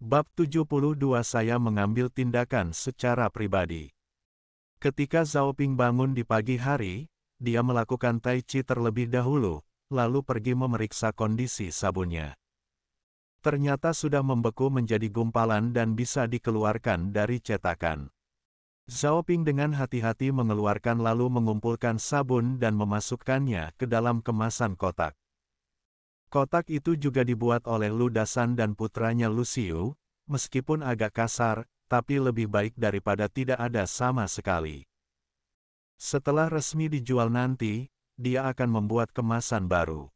Bab 72 Saya mengambil tindakan secara pribadi. Ketika Zhao Ping bangun di pagi hari, dia melakukan tai chi terlebih dahulu, lalu pergi memeriksa kondisi sabunnya. Ternyata sudah membeku menjadi gumpalan dan bisa dikeluarkan dari cetakan. Zhao Ping dengan hati-hati mengeluarkan lalu mengumpulkan sabun dan memasukkannya ke dalam kemasan kotak. Kotak itu juga dibuat oleh Ludasan dan putranya Lucio, meskipun agak kasar, tapi lebih baik daripada tidak ada sama sekali. Setelah resmi dijual nanti, dia akan membuat kemasan baru.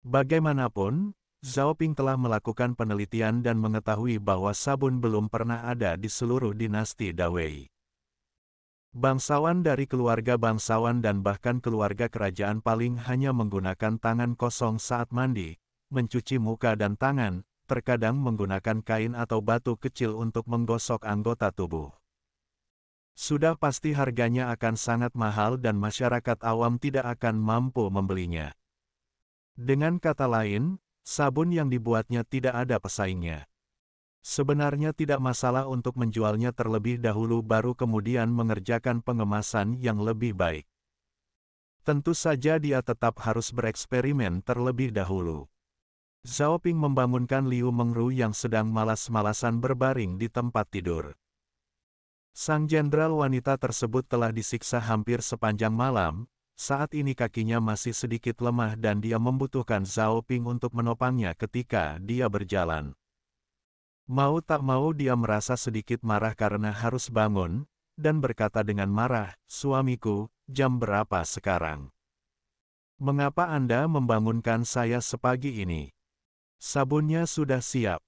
Bagaimanapun, Zhao Ping telah melakukan penelitian dan mengetahui bahwa sabun belum pernah ada di seluruh dinasti Dawei. Bangsawan dari keluarga bangsawan dan bahkan keluarga kerajaan paling hanya menggunakan tangan kosong saat mandi, mencuci muka dan tangan, terkadang menggunakan kain atau batu kecil untuk menggosok anggota tubuh. Sudah pasti harganya akan sangat mahal dan masyarakat awam tidak akan mampu membelinya. Dengan kata lain, sabun yang dibuatnya tidak ada pesaingnya. Sebenarnya tidak masalah untuk menjualnya terlebih dahulu baru kemudian mengerjakan pengemasan yang lebih baik. Tentu saja dia tetap harus bereksperimen terlebih dahulu. Zhao Ping membangunkan Liu Mengru yang sedang malas-malasan berbaring di tempat tidur. Sang jenderal wanita tersebut telah disiksa hampir sepanjang malam, saat ini kakinya masih sedikit lemah dan dia membutuhkan Zhao Ping untuk menopangnya ketika dia berjalan. Mau tak mau dia merasa sedikit marah karena harus bangun, dan berkata dengan marah, suamiku, jam berapa sekarang? Mengapa Anda membangunkan saya sepagi ini? Sabunnya sudah siap.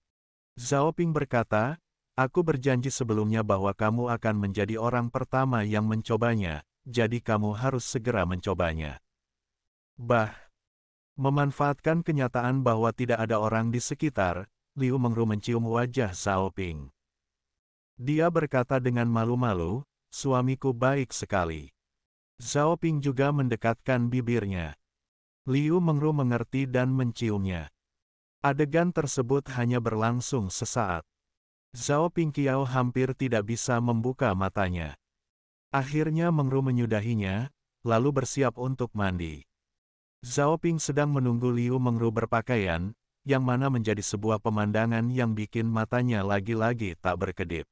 Zhao Ping berkata, aku berjanji sebelumnya bahwa kamu akan menjadi orang pertama yang mencobanya, jadi kamu harus segera mencobanya. Bah! Memanfaatkan kenyataan bahwa tidak ada orang di sekitar, Liu Mengru mencium wajah Sao Ping. Dia berkata dengan malu-malu, suamiku baik sekali. Zhao Ping juga mendekatkan bibirnya. Liu Mengru mengerti dan menciumnya. Adegan tersebut hanya berlangsung sesaat. Zhao Ping Qiao hampir tidak bisa membuka matanya. Akhirnya Mengru menyudahinya, lalu bersiap untuk mandi. Zhao Ping sedang menunggu Liu Mengru berpakaian, yang mana menjadi sebuah pemandangan yang bikin matanya lagi-lagi tak berkedip.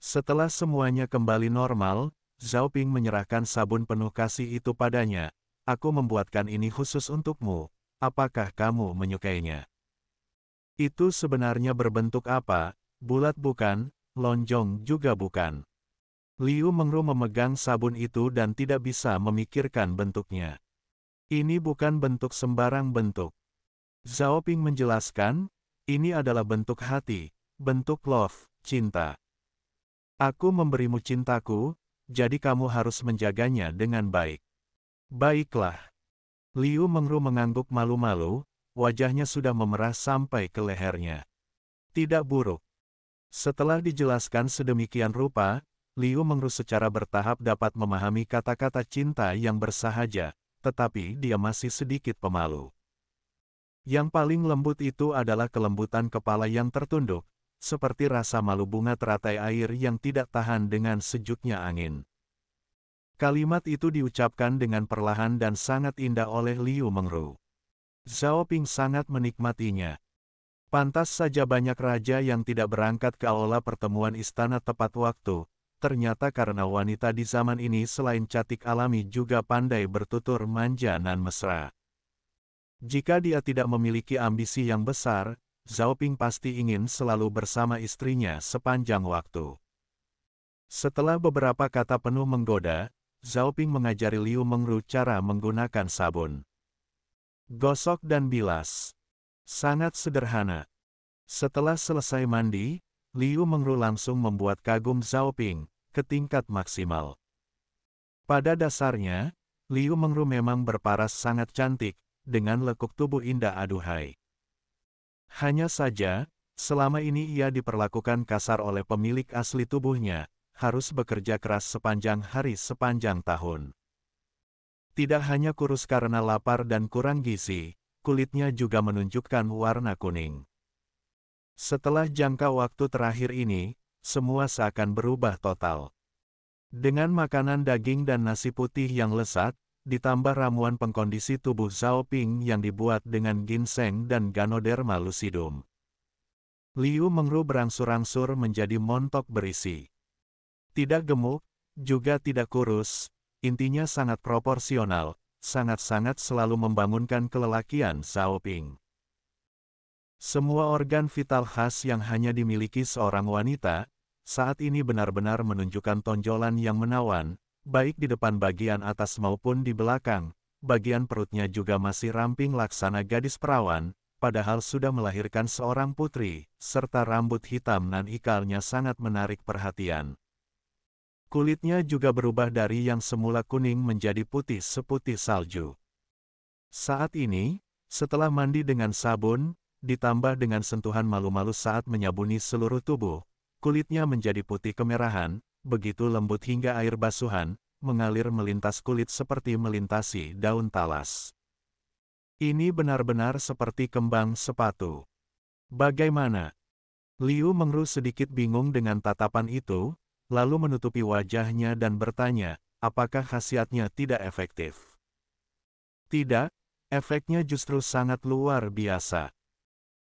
Setelah semuanya kembali normal, Zhao Ping menyerahkan sabun penuh kasih itu padanya. Aku membuatkan ini khusus untukmu. Apakah kamu menyukainya? Itu sebenarnya berbentuk apa? Bulat bukan, lonjong juga bukan. Liu Mengru memegang sabun itu dan tidak bisa memikirkan bentuknya. Ini bukan bentuk sembarang bentuk. Ping menjelaskan, ini adalah bentuk hati, bentuk love, cinta. Aku memberimu cintaku, jadi kamu harus menjaganya dengan baik. Baiklah. Liu Mengru mengangguk malu-malu, wajahnya sudah memerah sampai ke lehernya. Tidak buruk. Setelah dijelaskan sedemikian rupa, Liu Mengru secara bertahap dapat memahami kata-kata cinta yang bersahaja, tetapi dia masih sedikit pemalu. Yang paling lembut itu adalah kelembutan kepala yang tertunduk, seperti rasa malu bunga teratai air yang tidak tahan dengan sejuknya angin. Kalimat itu diucapkan dengan perlahan dan sangat indah oleh Liu Mengru. Zhao Ping sangat menikmatinya. Pantas saja banyak raja yang tidak berangkat ke aula pertemuan istana tepat waktu, ternyata karena wanita di zaman ini selain cantik alami juga pandai bertutur manja nan mesra. Jika dia tidak memiliki ambisi yang besar, Zhao Ping pasti ingin selalu bersama istrinya sepanjang waktu. Setelah beberapa kata penuh menggoda, Zhao Ping mengajari Liu Mengru cara menggunakan sabun. Gosok dan bilas. Sangat sederhana. Setelah selesai mandi, Liu Mengru langsung membuat kagum Zhao Ping ke tingkat maksimal. Pada dasarnya, Liu Mengru memang berparas sangat cantik, dengan lekuk tubuh indah aduhai. Hanya saja, selama ini ia diperlakukan kasar oleh pemilik asli tubuhnya, harus bekerja keras sepanjang hari sepanjang tahun. Tidak hanya kurus karena lapar dan kurang gizi, kulitnya juga menunjukkan warna kuning. Setelah jangka waktu terakhir ini, semua seakan berubah total. Dengan makanan daging dan nasi putih yang lesat, ditambah ramuan pengkondisi tubuh Zhao Ping yang dibuat dengan ginseng dan Ganoderma lucidum. Liu Mengru berangsur-angsur menjadi montok berisi. Tidak gemuk, juga tidak kurus, intinya sangat proporsional, sangat-sangat selalu membangunkan kelelakian Zhao Ping. Semua organ vital khas yang hanya dimiliki seorang wanita, saat ini benar-benar menunjukkan tonjolan yang menawan, baik di depan bagian atas maupun di belakang, bagian perutnya juga masih ramping laksana gadis perawan, padahal sudah melahirkan seorang putri, serta rambut hitam nan ikalnya sangat menarik perhatian. Kulitnya juga berubah dari yang semula kuning menjadi putih seputih salju. Saat ini, setelah mandi dengan sabun, ditambah dengan sentuhan malu-malu saat menyabuni seluruh tubuh, kulitnya menjadi putih kemerahan, begitu lembut hingga air basuhan, mengalir melintas kulit seperti melintasi daun talas. Ini benar-benar seperti kembang sepatu. Bagaimana? Liu Mengru sedikit bingung dengan tatapan itu, lalu menutupi wajahnya dan bertanya, apakah khasiatnya tidak efektif? Tidak, efeknya justru sangat luar biasa.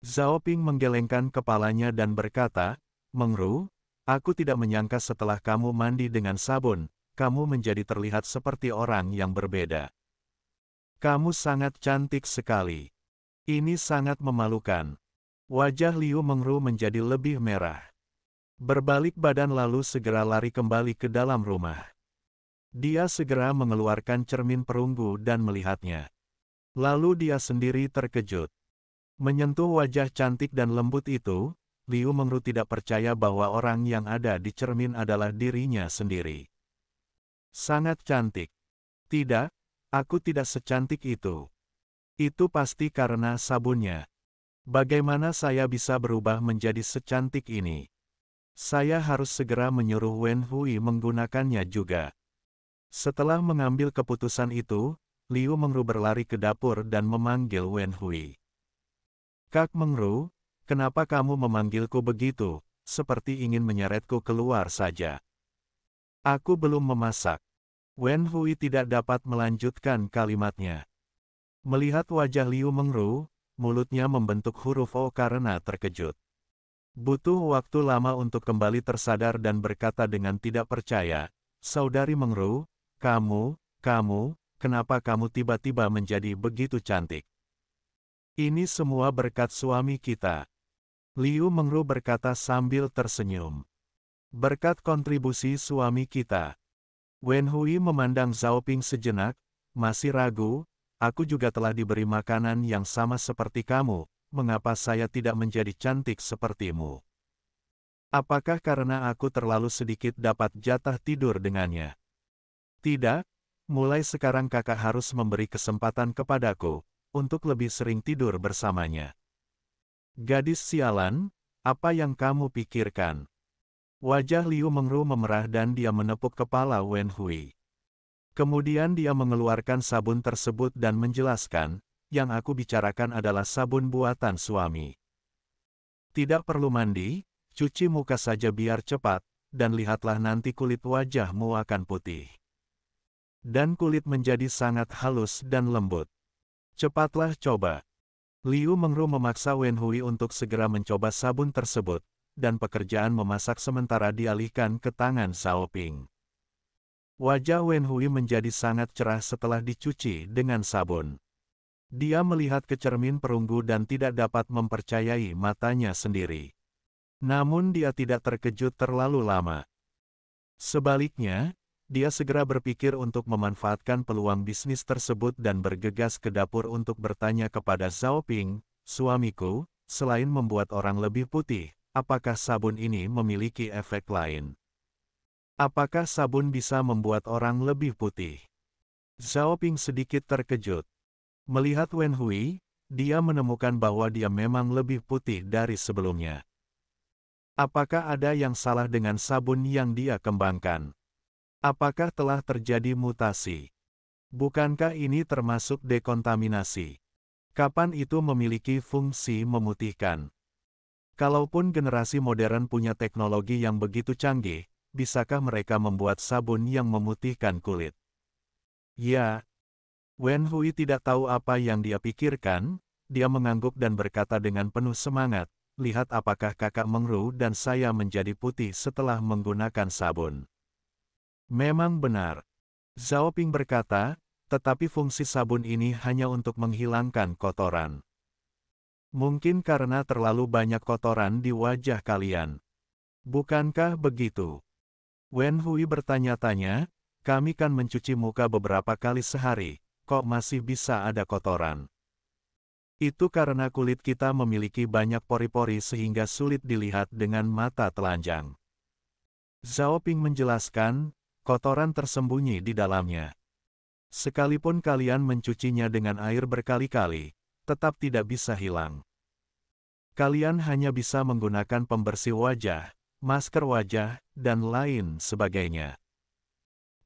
Zhao Ping menggelengkan kepalanya dan berkata, Mengru, Aku tidak menyangka setelah kamu mandi dengan sabun, kamu menjadi terlihat seperti orang yang berbeda. Kamu sangat cantik sekali. Ini sangat memalukan. Wajah Liu Mengru menjadi lebih merah. Berbalik badan lalu segera lari kembali ke dalam rumah. Dia segera mengeluarkan cermin perunggu dan melihatnya. Lalu dia sendiri terkejut. Menyentuh wajah cantik dan lembut itu, Liu Mengru tidak percaya bahwa orang yang ada di cermin adalah dirinya sendiri. Sangat cantik. Tidak, aku tidak secantik itu. Itu pasti karena sabunnya. Bagaimana saya bisa berubah menjadi secantik ini? Saya harus segera menyuruh Wen Hui menggunakannya juga. Setelah mengambil keputusan itu, Liu Mengru berlari ke dapur dan memanggil Wen Hui. Kak Mengru, Kenapa kamu memanggilku begitu, seperti ingin menyeretku keluar saja? Aku belum memasak. Wen Hui tidak dapat melanjutkan kalimatnya. Melihat wajah Liu Mengru, mulutnya membentuk huruf O karena terkejut. Butuh waktu lama untuk kembali tersadar dan berkata dengan tidak percaya, Saudari Mengru, kamu, kamu, kenapa kamu tiba-tiba menjadi begitu cantik? Ini semua berkat suami kita. Liu Mengru berkata sambil tersenyum. Berkat kontribusi suami kita. Wen Hui memandang Zhao Ping sejenak, masih ragu, aku juga telah diberi makanan yang sama seperti kamu, mengapa saya tidak menjadi cantik sepertimu? Apakah karena aku terlalu sedikit dapat jatah tidur dengannya? Tidak, mulai sekarang kakak harus memberi kesempatan kepadaku, untuk lebih sering tidur bersamanya. Gadis sialan, apa yang kamu pikirkan? Wajah Liu Mengru memerah dan dia menepuk kepala Wen Hui. Kemudian dia mengeluarkan sabun tersebut dan menjelaskan, yang aku bicarakan adalah sabun buatan suami. Tidak perlu mandi, cuci muka saja biar cepat, dan lihatlah nanti kulit wajahmu akan putih. Dan kulit menjadi sangat halus dan lembut. Cepatlah coba. Liu Mengru memaksa Wen Hui untuk segera mencoba sabun tersebut, dan pekerjaan memasak sementara dialihkan ke tangan Sao Ping. Wajah Wen Hui menjadi sangat cerah setelah dicuci dengan sabun. Dia melihat ke cermin perunggu dan tidak dapat mempercayai matanya sendiri. Namun dia tidak terkejut terlalu lama. Sebaliknya, dia segera berpikir untuk memanfaatkan peluang bisnis tersebut dan bergegas ke dapur untuk bertanya kepada Zhao Ping, suamiku, selain membuat orang lebih putih, apakah sabun ini memiliki efek lain? Apakah sabun bisa membuat orang lebih putih? Zhao Ping sedikit terkejut. Melihat Wen Hui, dia menemukan bahwa dia memang lebih putih dari sebelumnya. Apakah ada yang salah dengan sabun yang dia kembangkan? Apakah telah terjadi mutasi? Bukankah ini termasuk dekontaminasi? Kapan itu memiliki fungsi memutihkan? Kalaupun generasi modern punya teknologi yang begitu canggih, bisakah mereka membuat sabun yang memutihkan kulit? Ya. Wen Hui tidak tahu apa yang dia pikirkan, dia mengangguk dan berkata dengan penuh semangat, lihat apakah kakak Mengru dan saya menjadi putih setelah menggunakan sabun. Memang benar. Zhao Ping berkata, tetapi fungsi sabun ini hanya untuk menghilangkan kotoran. Mungkin karena terlalu banyak kotoran di wajah kalian. Bukankah begitu? Wen Hui bertanya-tanya, kami kan mencuci muka beberapa kali sehari, kok masih bisa ada kotoran? Itu karena kulit kita memiliki banyak pori-pori sehingga sulit dilihat dengan mata telanjang. Zhao Ping menjelaskan, kotoran tersembunyi di dalamnya. Sekalipun kalian mencucinya dengan air berkali-kali, tetap tidak bisa hilang. Kalian hanya bisa menggunakan pembersih wajah, masker wajah, dan lain sebagainya.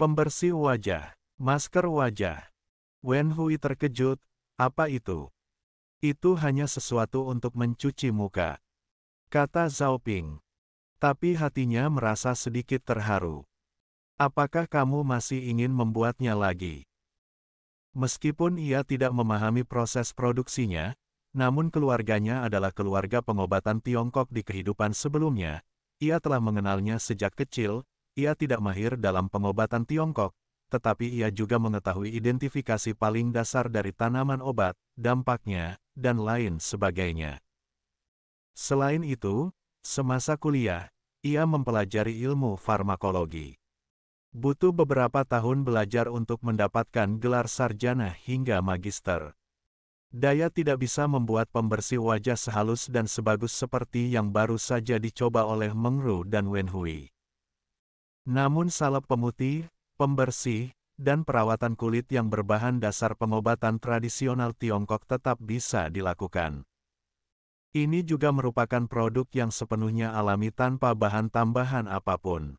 Pembersih wajah, masker wajah. Wen Hui terkejut, apa itu? Itu hanya sesuatu untuk mencuci muka. Kata Zhao Ping. Tapi hatinya merasa sedikit terharu. Apakah kamu masih ingin membuatnya lagi? Meskipun ia tidak memahami proses produksinya, namun keluarganya adalah keluarga pengobatan Tiongkok di kehidupan sebelumnya. Ia telah mengenalnya sejak kecil, ia tidak mahir dalam pengobatan Tiongkok, tetapi ia juga mengetahui identifikasi paling dasar dari tanaman obat, dampaknya, dan lain sebagainya. Selain itu, semasa kuliah, ia mempelajari ilmu farmakologi. Butuh beberapa tahun belajar untuk mendapatkan gelar sarjana hingga magister. Daya tidak bisa membuat pembersih wajah sehalus dan sebagus seperti yang baru saja dicoba oleh Mengru dan Wenhui. Namun salep pemutih, pembersih, dan perawatan kulit yang berbahan dasar pengobatan tradisional Tiongkok tetap bisa dilakukan. Ini juga merupakan produk yang sepenuhnya alami tanpa bahan tambahan apapun.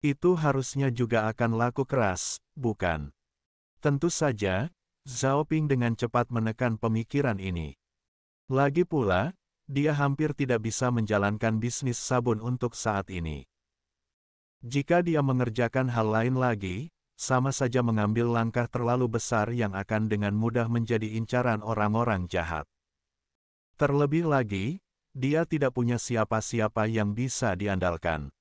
Itu harusnya juga akan laku keras, bukan? Tentu saja, Zhao Ping dengan cepat menekan pemikiran ini. Lagi pula, dia hampir tidak bisa menjalankan bisnis sabun untuk saat ini. Jika dia mengerjakan hal lain lagi, sama saja mengambil langkah terlalu besar yang akan dengan mudah menjadi incaran orang-orang jahat. Terlebih lagi, dia tidak punya siapa-siapa yang bisa diandalkan.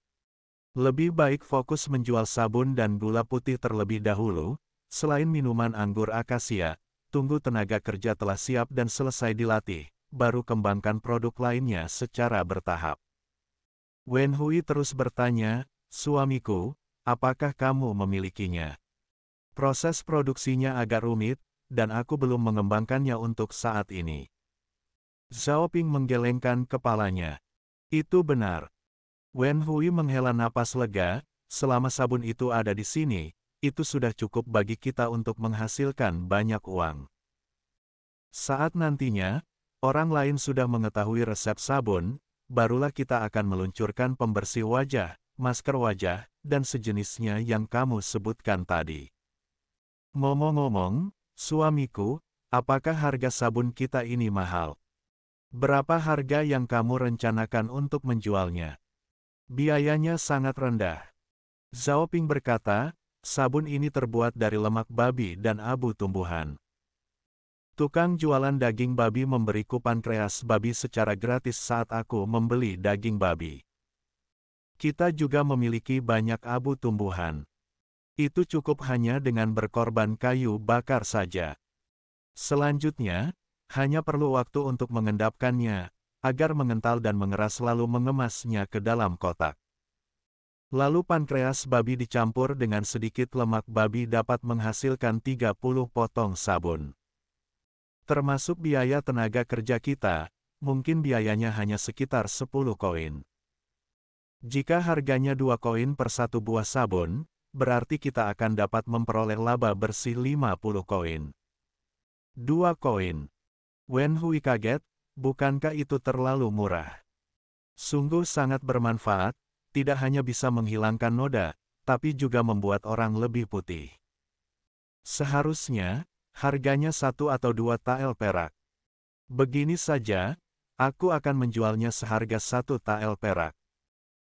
Lebih baik fokus menjual sabun dan gula putih terlebih dahulu, selain minuman anggur akasia, tunggu tenaga kerja telah siap dan selesai dilatih, baru kembangkan produk lainnya secara bertahap. Wen Hui terus bertanya, suamiku, apakah kamu memilikinya? Proses produksinya agak rumit, dan aku belum mengembangkannya untuk saat ini. Zhao Ping menggelengkan kepalanya. Itu benar, Wen Hui menghela napas lega, selama sabun itu ada di sini, itu sudah cukup bagi kita untuk menghasilkan banyak uang. Saat nantinya, orang lain sudah mengetahui resep sabun, barulah kita akan meluncurkan pembersih wajah, masker wajah, dan sejenisnya yang kamu sebutkan tadi. Ngomong-ngomong, suamiku, apakah harga sabun kita ini mahal? Berapa harga yang kamu rencanakan untuk menjualnya? Biayanya sangat rendah. Ping berkata, sabun ini terbuat dari lemak babi dan abu tumbuhan. Tukang jualan daging babi memberiku pankreas babi secara gratis saat aku membeli daging babi. Kita juga memiliki banyak abu tumbuhan. Itu cukup hanya dengan berkorban kayu bakar saja. Selanjutnya, hanya perlu waktu untuk mengendapkannya, agar mengental dan mengeras lalu mengemasnya ke dalam kotak. Lalu pankreas babi dicampur dengan sedikit lemak babi dapat menghasilkan 30 potong sabun. Termasuk biaya tenaga kerja kita, mungkin biayanya hanya sekitar 10 koin. Jika harganya 2 koin per satu buah sabun, berarti kita akan dapat memperoleh laba bersih 50 koin. 2 koin. Wen Hui kaget, Bukankah itu terlalu murah? Sungguh sangat bermanfaat, tidak hanya bisa menghilangkan noda, tapi juga membuat orang lebih putih. Seharusnya, harganya satu atau dua tael perak. Begini saja, aku akan menjualnya seharga satu tael perak.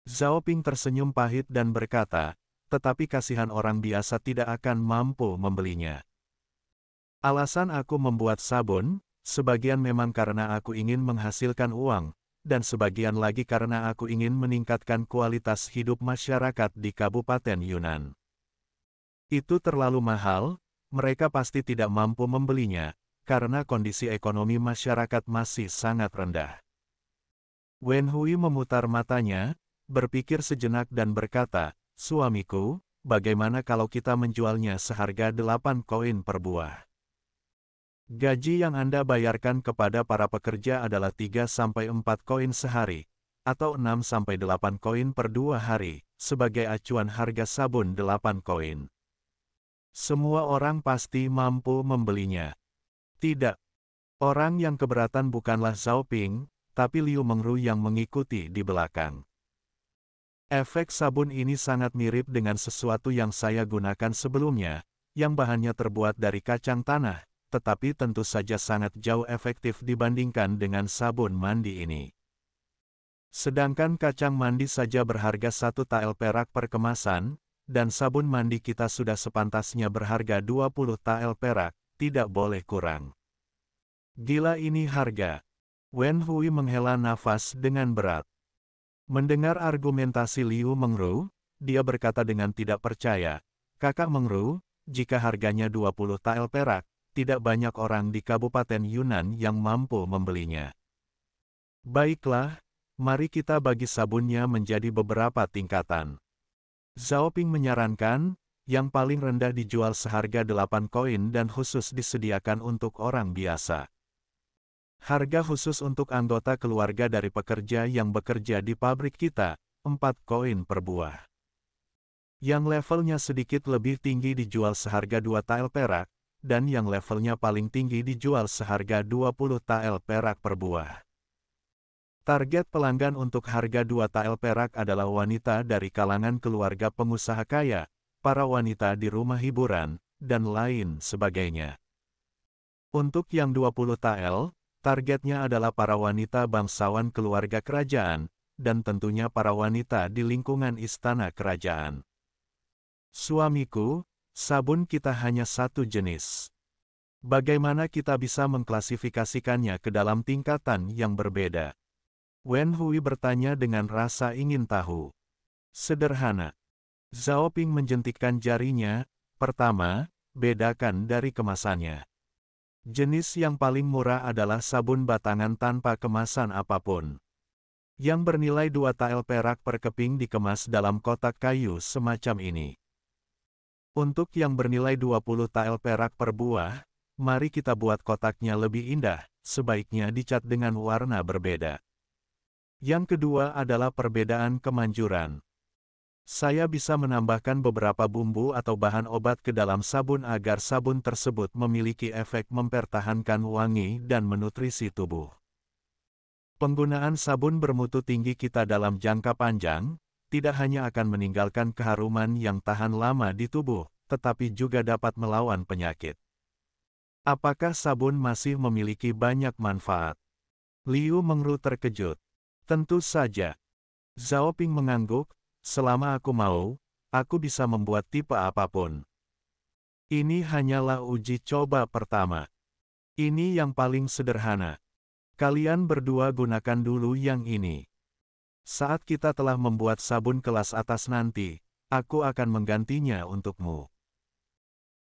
Zhao Ping tersenyum pahit dan berkata, tetapi kasihan orang biasa tidak akan mampu membelinya. Alasan aku membuat sabun, Sebagian memang karena aku ingin menghasilkan uang, dan sebagian lagi karena aku ingin meningkatkan kualitas hidup masyarakat di Kabupaten Yunan. Itu terlalu mahal, mereka pasti tidak mampu membelinya, karena kondisi ekonomi masyarakat masih sangat rendah. Wen Hui memutar matanya, berpikir sejenak dan berkata, Suamiku, bagaimana kalau kita menjualnya seharga 8 koin per buah? Gaji yang Anda bayarkan kepada para pekerja adalah 3-4 koin sehari, atau 6-8 koin per dua hari, sebagai acuan harga sabun 8 koin. Semua orang pasti mampu membelinya. Tidak. Orang yang keberatan bukanlah Zhao Ping, tapi Liu Mengru yang mengikuti di belakang. Efek sabun ini sangat mirip dengan sesuatu yang saya gunakan sebelumnya, yang bahannya terbuat dari kacang tanah, tetapi tentu saja sangat jauh efektif dibandingkan dengan sabun mandi ini. Sedangkan kacang mandi saja berharga satu tael perak per kemasan, dan sabun mandi kita sudah sepantasnya berharga 20 tael perak, tidak boleh kurang. Gila ini harga. Wen Hui menghela nafas dengan berat. Mendengar argumentasi Liu Mengru, dia berkata dengan tidak percaya, Kakak Mengru, jika harganya 20 tael perak, tidak banyak orang di Kabupaten Yunan yang mampu membelinya. Baiklah, mari kita bagi sabunnya menjadi beberapa tingkatan. Zhao Ping menyarankan, yang paling rendah dijual seharga 8 koin dan khusus disediakan untuk orang biasa. Harga khusus untuk anggota keluarga dari pekerja yang bekerja di pabrik kita, 4 koin per buah. Yang levelnya sedikit lebih tinggi dijual seharga 2 tael perak, dan yang levelnya paling tinggi dijual seharga 20 tael perak per buah. Target pelanggan untuk harga 2 tael perak adalah wanita dari kalangan keluarga pengusaha kaya, para wanita di rumah hiburan, dan lain sebagainya. Untuk yang 20 tael, targetnya adalah para wanita bangsawan keluarga kerajaan, dan tentunya para wanita di lingkungan istana kerajaan. Suamiku, Sabun kita hanya satu jenis. Bagaimana kita bisa mengklasifikasikannya ke dalam tingkatan yang berbeda? Wen Hui bertanya dengan rasa ingin tahu. Sederhana. Zhao Ping menjentikkan jarinya. Pertama, bedakan dari kemasannya. Jenis yang paling murah adalah sabun batangan tanpa kemasan apapun. Yang bernilai 2 tael perak per keping dikemas dalam kotak kayu semacam ini. Untuk yang bernilai 20 tael perak per buah, mari kita buat kotaknya lebih indah, sebaiknya dicat dengan warna berbeda. Yang kedua adalah perbedaan kemanjuran. Saya bisa menambahkan beberapa bumbu atau bahan obat ke dalam sabun agar sabun tersebut memiliki efek mempertahankan wangi dan menutrisi tubuh. Penggunaan sabun bermutu tinggi kita dalam jangka panjang, tidak hanya akan meninggalkan keharuman yang tahan lama di tubuh, tetapi juga dapat melawan penyakit. Apakah sabun masih memiliki banyak manfaat? Liu Mengru terkejut. Tentu saja. Zhao Ping mengangguk, selama aku mau, aku bisa membuat tipe apapun. Ini hanyalah uji coba pertama. Ini yang paling sederhana. Kalian berdua gunakan dulu yang ini. Saat kita telah membuat sabun kelas atas nanti, aku akan menggantinya untukmu.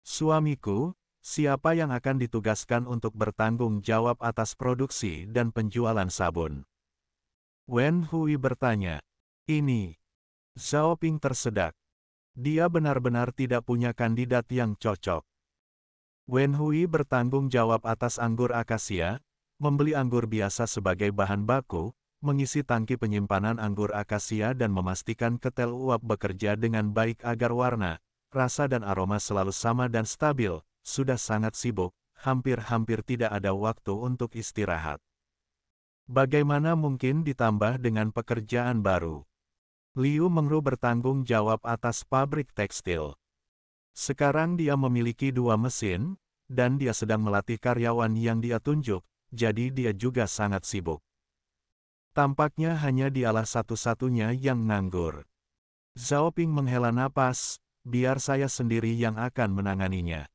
Suamiku, siapa yang akan ditugaskan untuk bertanggung jawab atas produksi dan penjualan sabun? Wen Hui bertanya. Ini. Zhao Ping tersedak. Dia benar-benar tidak punya kandidat yang cocok. Wen Hui bertanggung jawab atas anggur akasia, membeli anggur biasa sebagai bahan baku, mengisi tangki penyimpanan anggur akasia dan memastikan ketel uap bekerja dengan baik agar warna, rasa dan aroma selalu sama dan stabil, sudah sangat sibuk, hampir-hampir tidak ada waktu untuk istirahat. Bagaimana mungkin ditambah dengan pekerjaan baru? Liu Mengru bertanggung jawab atas pabrik tekstil. Sekarang dia memiliki dua mesin, dan dia sedang melatih karyawan yang dia tunjuk, jadi dia juga sangat sibuk. Tampaknya hanya dialah satu-satunya yang nganggur. Zhao Ping menghela napas, biar saya sendiri yang akan menanganinya.